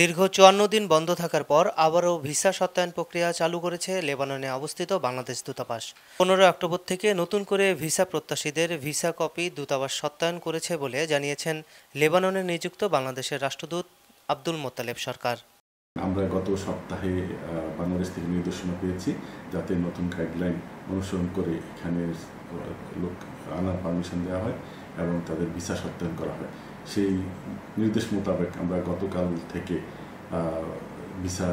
দীর্ঘ চুয়ান্ন দিন বন্ধ থাকার পর আবারও ভিসা সত্যায়ন প্রক্রিয়া চালু করেছে লেবাননে অবস্থিত বাংলাদেশ দূতাবাস পনেরো অক্টোবর থেকে নতুন করে ভিসা প্রত্যাশীদের ভিসা কপি দূতাবাস সত্যায়ন করেছে বলে জানিয়েছেন লেবাননে নিযুক্ত বাংলাদেশের রাষ্ট্রদূত আব্দুল মোত্তালেব সরকার আমরা গত সপ্তাহে বাংলাদেশ থেকে নির্দেশনা পেয়েছি যাতে নতুন গাইডলাইন অনুসরণ করে এখানে লোক আনার পারমিশন দেওয়া হয় এবং তাদের ভিসা সত্যায়ন করা হয় সেই নির্দেশ মোতাবেক আমরা গতকাল থেকে ভিসা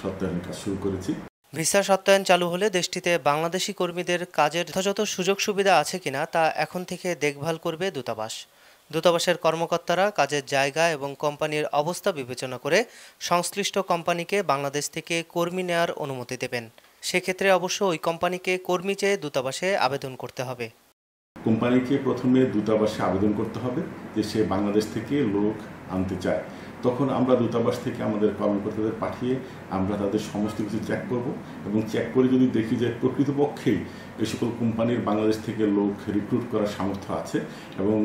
সত্যায়ন কাজ শুরু করেছি ভিসা সত্যায়ন চালু হলে দেশটিতে বাংলাদেশি কর্মীদের কাজের যথাযথ সুযোগ সুবিধা আছে কিনা তা এখন থেকে দেখভাল করবে দূতাবাস দূতাবাসের কর্মকর্তারা কাজের জায়গা এবং কোম্পানির অবস্থা বিবেচনা করে সংশ্লিষ্ট কোম্পানিকে বাংলাদেশ থেকে কর্মী নেয়ার অনুমতি দেবেন সেক্ষেত্রে অবশ্য ওই কোম্পানিকে কর্মী চেয়ে দূতাবাসে আবেদন করতে হবে কোম্পানিকে প্রথমে দূতাবাসে আবেদন করতে হবে যে সে বাংলাদেশ থেকে লোক আনতে চায় তখন আমরা দূতাবাস থেকে আমাদের কর্মকর্তাদের পাঠিয়ে আমরা তাদের সমস্ত কিছু চেক করব এবং চেক করে যদি দেখি যে প্রকৃতপক্ষেই এই সকল কোম্পানির বাংলাদেশ থেকে লোক রিক্রুট করার সামর্থ্য আছে এবং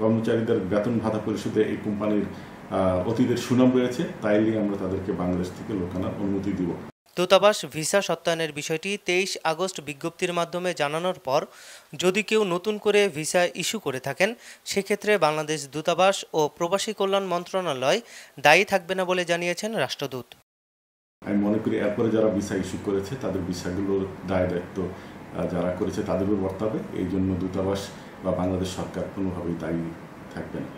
কর্মচারীদের বেতন ভাতা পরিশোধে এই কোম্পানির অতীতের সুনাম রয়েছে তাইলে আমরা তাদেরকে বাংলাদেশ থেকে লোকানার অনুমতি দিব দূতাবাস ভিসা সত্যায়নের বিষয়টি তেইশ আগস্ট বিজ্ঞপ্তির মাধ্যমে জানানোর পর যদি কেউ নতুন করে ভিসা ইস্যু করে থাকেন সেক্ষেত্রে বাংলাদেশ দূতাবাস ও প্রবাসী কল্যাণ মন্ত্রণালয় দায়ী থাকবে না বলে জানিয়েছেন রাষ্ট্রদূত আমি মনে করি এরপরে যারা ভিসা ইস্যু করেছে তাদের ভিসাগুলো দায় দায়িত্ব যারা করেছে তাদেরও বর্তাবে এই জন্য দূতাবাস বা বাংলাদেশ সরকার কোনোভাবেই দায়ী থাকবে না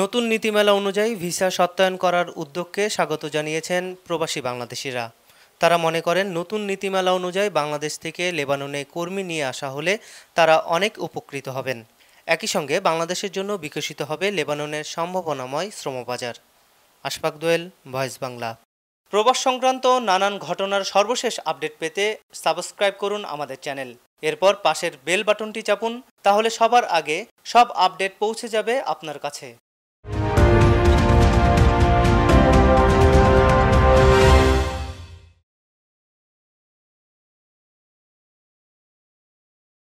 নতুন নীতিমালা অনুযায়ী ভিসা সত্যায়ন করার উদ্যোগকে স্বাগত জানিয়েছেন প্রবাসী বাংলাদেশিরা তারা মনে করেন নতুন নীতিমালা অনুযায়ী বাংলাদেশ থেকে লেবাননে কর্মী নিয়ে আসা হলে তারা অনেক উপকৃত হবেন একই সঙ্গে বাংলাদেশের জন্য বিকশিত হবে লেবাননের সম্ভাবনাময় শ্রমবাজার আশফাক দোয়েল ভয়েস বাংলা প্রবাস সংক্রান্ত নানান ঘটনার সর্বশেষ আপডেট পেতে সাবস্ক্রাইব করুন আমাদের চ্যানেল এরপর পাশের বেল বাটনটি চাপুন তাহলে সবার আগে সব আপডেট পৌঁছে যাবে আপনার কাছে